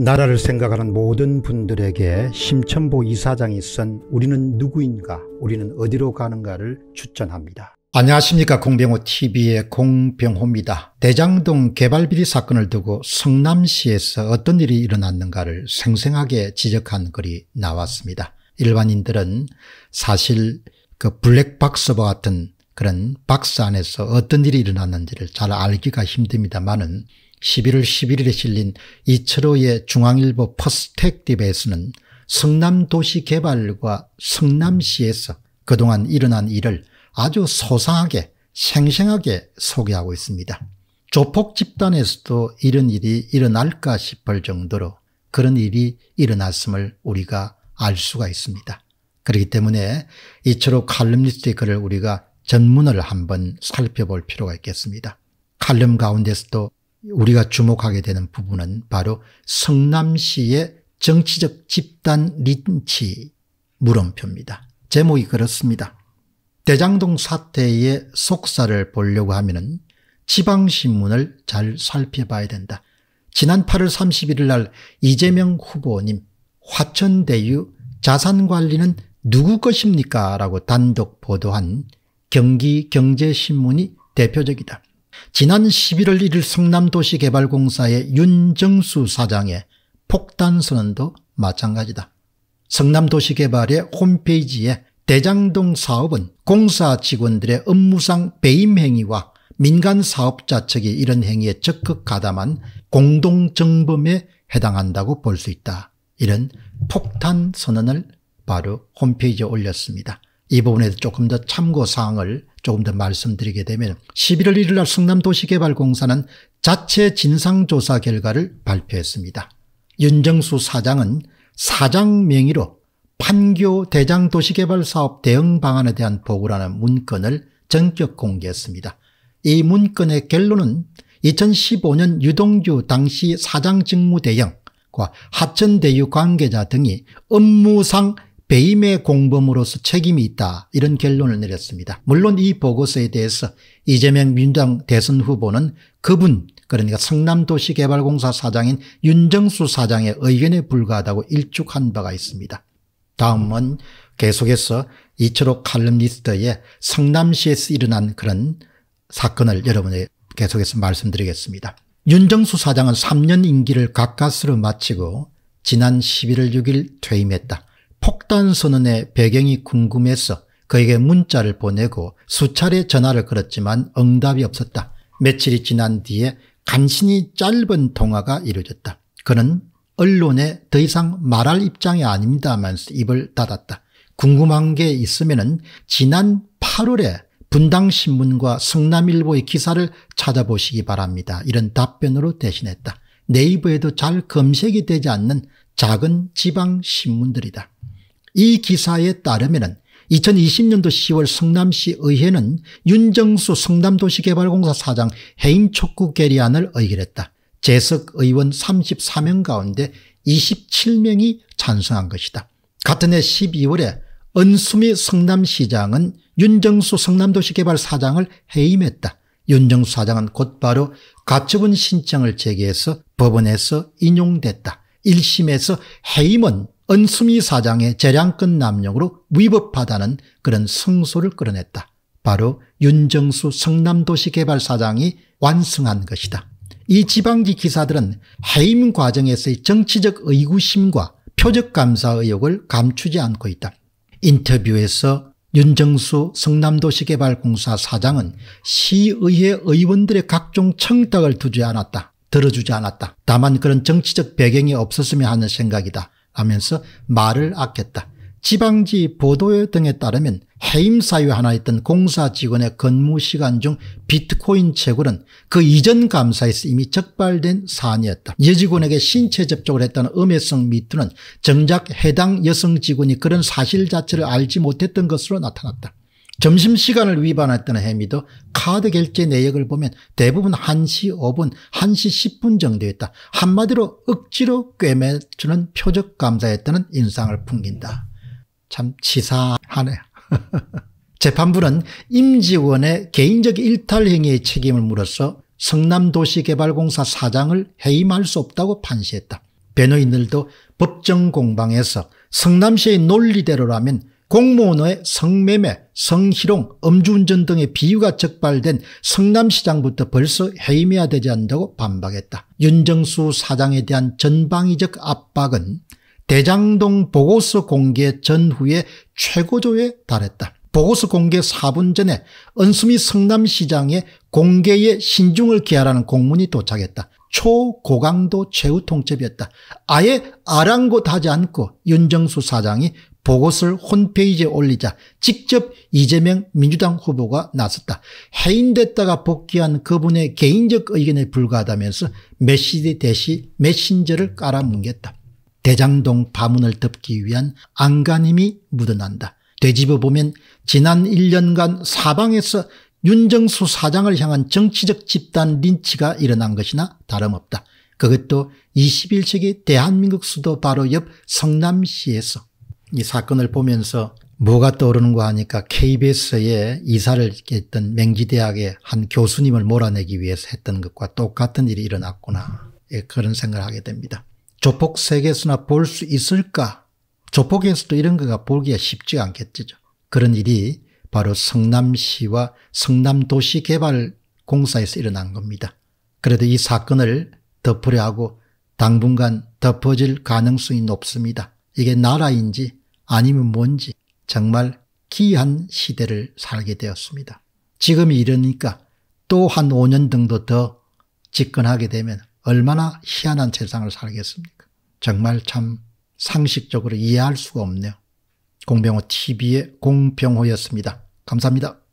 나라를 생각하는 모든 분들에게 심천보 이사장이 쓴 우리는 누구인가 우리는 어디로 가는가를 추천합니다. 안녕하십니까 공병호TV의 공병호입니다. 대장동 개발비리 사건을 두고 성남시에서 어떤 일이 일어났는가를 생생하게 지적한 글이 나왔습니다. 일반인들은 사실 그 블랙박스와 같은 그런 박스 안에서 어떤 일이 일어났는지를 잘 알기가 힘듭니다만은 11월 11일에 실린 이철호의 중앙일보 퍼스펙티브에서는 성남 도시 개발과 성남시에서 그동안 일어난 일을 아주 소상하게 생생하게 소개하고 있습니다. 조폭 집단에서도 이런 일이 일어날까 싶을 정도로 그런 일이 일어났음을 우리가 알 수가 있습니다. 그렇기 때문에 이처럼 칼럼니스트의 글을 우리가 전문을 한번 살펴볼 필요가 있겠습니다. 칼럼 가운데서도 우리가 주목하게 되는 부분은 바로 성남시의 정치적 집단 린치 물음표입니다. 제목이 그렇습니다. 대장동 사태의 속사를 보려고 하면 지방신문을 잘 살펴봐야 된다. 지난 8월 31일 날 이재명 후보님 화천대유 자산관리는 누구 것입니까? 라고 단독 보도한 경기경제신문이 대표적이다. 지난 11월 1일 성남도시개발공사의 윤정수 사장의 폭탄 선언도 마찬가지다. 성남도시개발의 홈페이지에 대장동 사업은 공사 직원들의 업무상 배임 행위와 민간 사업자 측이 이런 행위에 적극 가담한 공동정범에 해당한다고 볼 수 있다. 이런 폭탄 선언을 바로 홈페이지에 올렸습니다. 이 부분에서 조금 더 참고사항을 조금 더 말씀드리게 되면 11월 1일 날 성남도시개발공사는 자체 진상조사 결과를 발표했습니다. 윤정수 사장은 사장 명의로 판교 대장 도시개발사업 대응 방안에 대한 보고라는 문건을 전격 공개했습니다. 이 문건의 결론은 2015년 유동규 당시 사장 직무대행과 하천대유 관계자 등이 업무상 배임의 공범으로서 책임이 있다 이런 결론을 내렸습니다. 물론 이 보고서에 대해서 이재명 민주당 대선 후보는 그분 그러니까 성남도시개발공사 사장인 윤정수 사장의 의견에 불과하다고 일축한 바가 있습니다. 다음은 계속해서 이철호 칼럼니스트의 성남시에서 일어난 그런 사건을 여러분에 게 계속해서 말씀드리겠습니다. 윤정수 사장은 3년 임기를 가까스로 마치고 지난 11월 6일 퇴임했다. 폭탄 선언의 배경이 궁금해서 그에게 문자를 보내고 수차례 전화를 걸었지만 응답이 없었다. 며칠이 지난 뒤에 간신히 짧은 통화가 이루어졌다. 그는 언론에 더 이상 말할 입장이 아닙니다면서 입을 닫았다. 궁금한 게 있으면 지난 8월에 분당신문과 성남일보의 기사를 찾아보시기 바랍니다. 이런 답변으로 대신했다. 네이버에도 잘 검색이 되지 않는 작은 지방신문들이다. 이 기사에 따르면 2020년도 10월 성남시 의회는 윤정수 성남도시개발공사 사장 해임 촉구 결의안을 의결했다. 재석 의원 34명 가운데 27명이 찬성한 것이다. 같은 해 12월에 은수미 성남시장은 윤정수 성남도시개발 사장을 해임했다. 윤정수 사장은 곧바로 가처분 신청을 제기해서 법원에서 인용됐다. 1심에서 해임은 은수미 사장의 재량권 남용으로 위법하다는 그런 승소를 끌어냈다. 바로 윤정수 성남도시 개발 사장이 완승한 것이다. 이 지방지 기사들은 해임 과정에서의 정치적 의구심과 표적 감사 의혹을 감추지 않고 있다. 인터뷰에서 윤정수 성남도시개발공사 사장은 시의회 의원들의 각종 청탁을 두지 않았다. 들어주지 않았다. 다만 그런 정치적 배경이 없었으면 하는 생각이다. 하면서 말을 아꼈다. 지방지 보도 등에 따르면 해임사유 하나 있던 공사 직원의 근무 시간 중 비트코인 채굴은 그 이전 감사에서 이미 적발된 사안이었다. 여직원에게 신체 접촉을 했다는 음해성 미투는 정작 해당 여성 직원이 그런 사실 자체를 알지 못했던 것으로 나타났다. 점심시간을 위반했던 혐의도 카드 결제 내역을 보면 대부분 1시 5분, 1시 10분 정도였다. 한마디로 억지로 꿰매주는 표적 감사였다는 인상을 풍긴다. 참 치사하네. 재판부는 임지원의 개인적 일탈 행위의 책임을 물어서 성남도시개발공사 사장을 해임할 수 없다고 판시했다. 변호인들도 법정 공방에서 성남시의 논리대로라면 공무원의 성매매, 성희롱, 음주운전 등의 비유가 적발된 성남시장부터 벌써 해임해야 되지 않다고 반박했다. 윤정수 사장에 대한 전방위적 압박은 대장동 보고서 공개 전후에 최고조에 달했다. 보고서 공개 4분 전에 은수미 성남시장의 공개에 신중을 기하라는 공문이 도착했다. 초고강도 최후 통첩이었다. 아예 아랑곳하지 않고 윤정수 사장이 보고서를 홈페이지에 올리자 직접 이재명 민주당 후보가 나섰다. 해임됐다가 복귀한 그분의 개인적 의견에 불과하다면서 메시지 대시 메신저를 깔아뭉겼다 대장동 파문을 덮기 위한 안간힘이 묻어난다. 되짚어보면 지난 1년간 사방에서 윤정수 사장을 향한 정치적 집단 린치가 일어난 것이나 다름없다. 그것도 21세기 대한민국 수도 바로 옆 성남시에서 이 사건을 보면서 뭐가 떠오르는거 하니까 KBS에 이사를 했던 맹지대학의 한 교수님을 몰아내기 위해서 했던 것과 똑같은 일이 일어났구나 예, 그런 생각을 하게 됩니다. 조폭 세계에서나 볼 수 있을까? 조폭에서도 이런 거가 보기가 쉽지 않겠죠. 그런 일이 바로 성남시와 성남도시개발공사에서 일어난 겁니다. 그래도 이 사건을 덮으려 하고 당분간 덮어질 가능성이 높습니다. 이게 나라인지 아니면 뭔지 정말 기이한 시대를 살게 되었습니다. 지금이 러니까또 한 5년 정도 더 집권하게 되면 얼마나 희한한 세상을 살겠습니까? 정말 참 상식적으로 이해할 수가 없네요. 공병호 TV의 공병호였습니다. 감사합니다.